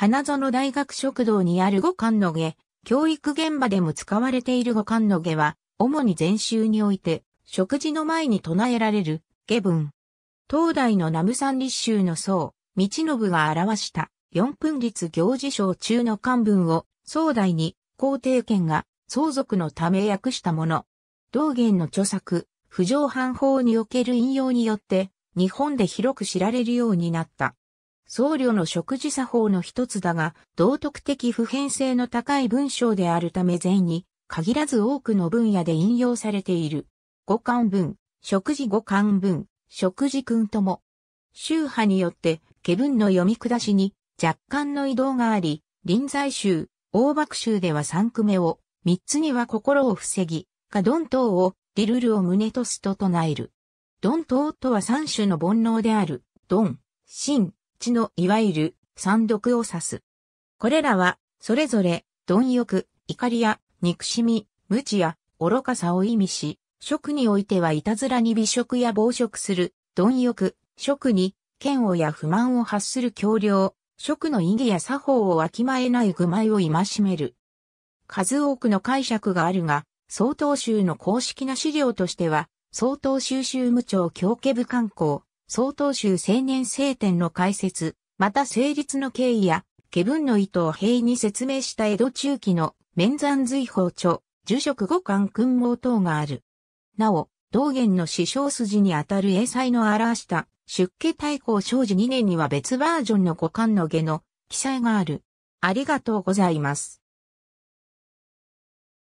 花園大学食堂にある五感の下、教育現場でも使われている五感の下は、主に禅宗において、食事の前に唱えられる、下文。東大の南無三立宗の僧、道信が表した、四分立行事章中の漢文を、宋代に、皇帝権が、相続のため訳したもの。道元の著作、不上犯法における引用によって、日本で広く知られるようになった。僧侶の食事作法の一つだが、道徳的普遍性の高い文章であるため全に限らず多くの分野で引用されている。五漢文、食事五漢文、食事君とも。宗派によって、下文の読み下しに若干の移動があり、臨済宗、大爆宗では三句目を、三つには心を防ぎ、がドン等を、リルルを胸とすと唱える。ドン等とは三種の煩悩である、ドン、心、地のいわゆる三毒を指す。これらは、それぞれ、貪欲、怒りや、憎しみ、無知や、愚かさを意味し、食においてはいたずらに美食や暴食する、貪欲、食に、嫌悪や不満を発する強量、食の意義や作法をわきまえない愚昧を戒める。数多くの解釈があるが、曹洞宗の公式な資料としては、曹洞宗宗無長教家部観光、曹洞宗青年聖典の解説、また成立の経緯や、ケ分の意図を平易に説明した江戸中期の面山随法著、住職五官君毛等がある。なお、道元の師匠筋にあたる英才の表した出家大公正治2年には別バージョンの五官の下の記載がある。ありがとうございます。